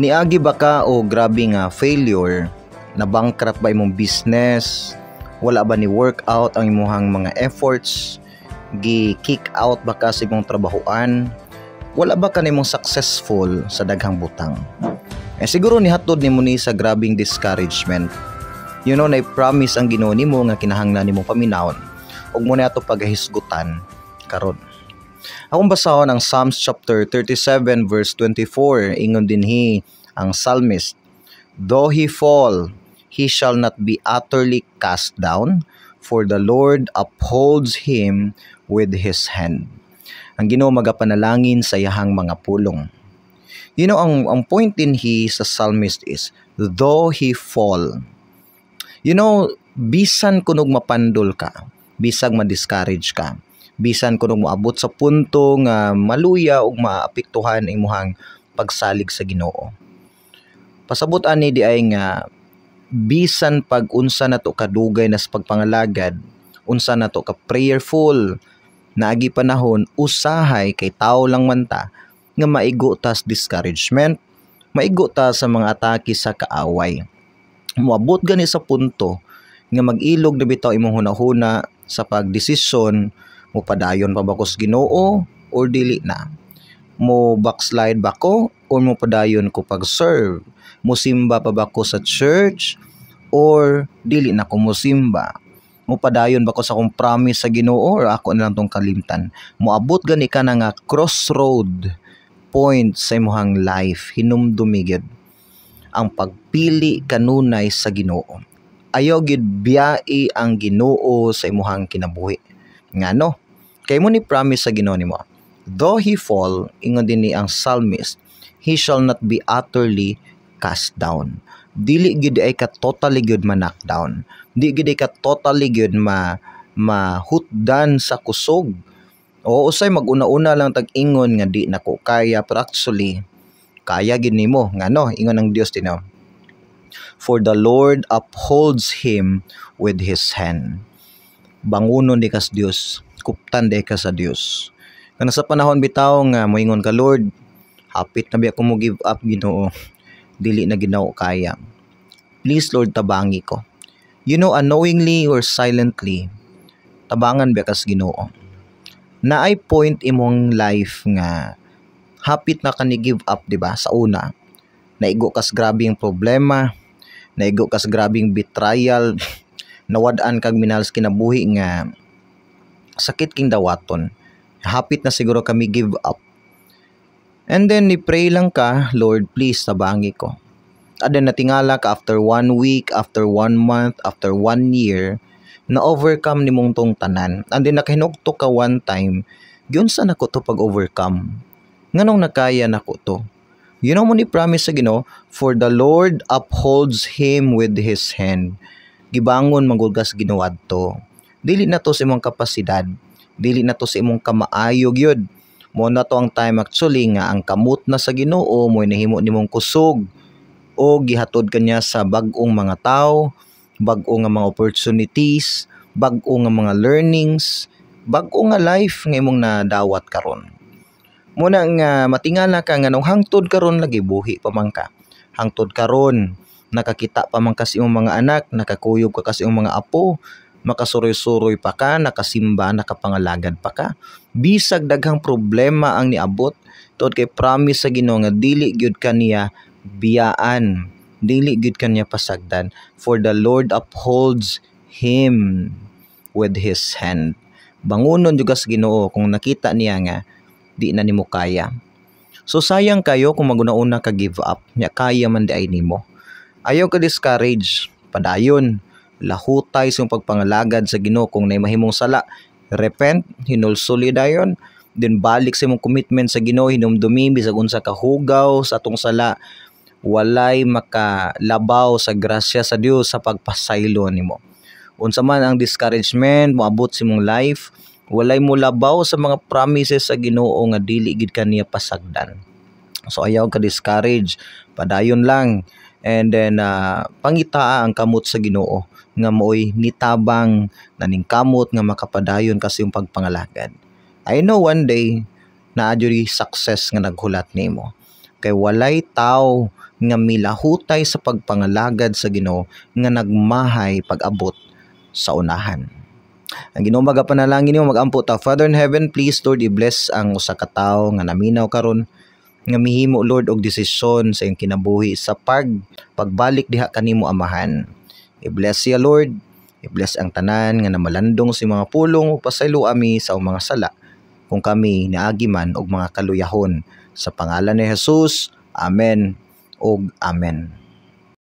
niagi ba ka o grabe nga failure na bankrupt ba imong business wala ba ni workout ang imuhang mga efforts gi kick out ba ka sa imong trabahoan wala ba ka nimong successful sa daghang butang eh siguro nihatod nimo ni sa grabing discouragement you know na promise ang Ginoo nimo nga kinahanglan nimo paminawon ug mo ato paghisgutan karon Akong basahon ang Psalms chapter 37 verse 24, ingon dinhi ang psalmist, Though he fall, he shall not be utterly cast down, for the Lord upholds him with his hand. Ang Ginoo magapanalangin sa iyahang mga pulong. You know, ang, ang point in he sa psalmist is, though he fall. You know, bisan kunog mapandol ka, bisag ma-discourage ka, bisan kuno moabot sa punto nga maluya og maapektuhan ang imuhang pagsalig sa Ginoo pasabot ani di ay nga bisan pag unsa na to kadugay nas pagpangalagad unsa na to ka prayerful naagi panahon usahay kay tao lang man ta nga maigo tas discouragement maigo ta sa mga atake sa kaaway moabot gani sa punto nga mag-ilog na bitaw imong hunahuna sa pagdesisyon mo padayon pa ba ko sa Ginoo or dili na? Mo backslide ba ko or mo padayon ko pag-serve? Mo simba pa ba ko sa church or dili na ko mo simba? mo padayon ba ko sa kong promise sa Ginoo or ako na lang tong kalimtan moabot gani ka na nga crossroad point sa imong life hinumdumigid ang pagpili kanunay sa Ginoo ayo gid biyai ang Ginoo sa imong kinabuhi ngano Kay mo ni promise sa Ginoo nimo. Though he fall, ingon din ni ang psalmist, he shall not be utterly cast down. Dili gid ay ka totally gid ma knockdown. Di gid ay ka totally gid ma mahutdan sa kusog. O usay maguna-una lang tag-ingon nga di nako kaya pero actually kaya gid nimo nga no ingon ang Dios tinaw. For the Lord upholds him with his hand. Bangunon ni kas Dios kuptan day ka sa Dios. Kana sa panahon bitaw nga moingon ka Lord, hapit na biya ko mo give up Ginoo. Dili na Ginoo kaya. Please Lord tabangi ko. You know unknowingly or silently tabangan biya kas Ginoo. Na ay point imong life nga hapit na ka ni give up di ba sa una. Naigo kas grabing yung problema, naigo kas grabing betrayal nawad-an kag minahal kinabuhi nga sakit king dawaton. Hapit na siguro kami give up. And then, ni-pray lang ka, Lord, please, tabangi ko. And then, natingala ka after one week, after one month, after one year, na-overcome ni mong tong tanan. And then, nakahinugto ka one time, yun sa nako to pag-overcome. Nganong nakaya nako to? You know mo ni promise sa gino, for the Lord upholds him with his hand. Gibangon magulgas to dili na to sa imong kapasidad dili na to sa imong kamaayog gyud mo na to ang time actually nga ang kamot na sa Ginoo mo nahimo nimong kusog o gihatod kanya sa bag-ong mga tao bag-o nga mga opportunities bag-o nga mga learnings bag-o nga life nga imong nadawat karon Muna nga matingala ka nga nung hangtod karon lagi buhi pa man ka hangtod karon nakakita pa man kasi imong mga anak nakakuyog ka kasi imong mga apo makasuroy-suroy pa ka, nakasimba, nakapangalagad pa ka. Bisag daghang problema ang niabot, tuod kay promise sa Ginoo nga dili gyud kaniya biyaan, dili gyud kaniya pasagdan, for the Lord upholds him with his hand. Bangunon juga sa Ginoo kung nakita niya nga di na nimo kaya. So sayang kayo kung maguna-una ka give up, nya kaya man di ay nimo. Ayaw ka discourage, padayon lahutay sa pagpangalagad sa Ginoo kung nay mahimong sala repent hinulsuli dayon din balik sa imong commitment sa Ginoo hinumdumi bisag unsa kahugaw sa atong sala walay makalabaw sa grasya sa Dios sa pagpasaylo nimo unsa man ang discouragement moabot sa imong life walay mo labaw sa mga promises sa Ginoo nga dili gid kaniya pasagdan so ayaw ka discourage padayon lang and then uh, pangitaa ang kamot sa Ginoo nga mooy nitabang naning kamot nga makapadayon kasi yung pagpangalagad I know one day na adyo'y success nga naghulat nimo kay walay tao nga milahutay sa pagpangalagad sa Ginoo nga nagmahay pag-abot sa unahan ang Ginoo magapanalangin nimo magampo ta Father in heaven please Lord i-bless ang usa ka tawo nga naminaw karon nga mihimo Lord og desisyon sa iyong kinabuhi sa pag pagbalik diha kanimo amahan. I-bless siya Lord. I-bless ang tanan nga namalandong si mga pulong o pasaylo ami sa mga sala kung kami naagiman og mga kaluyahon sa pangalan ni Jesus. Amen. Og amen.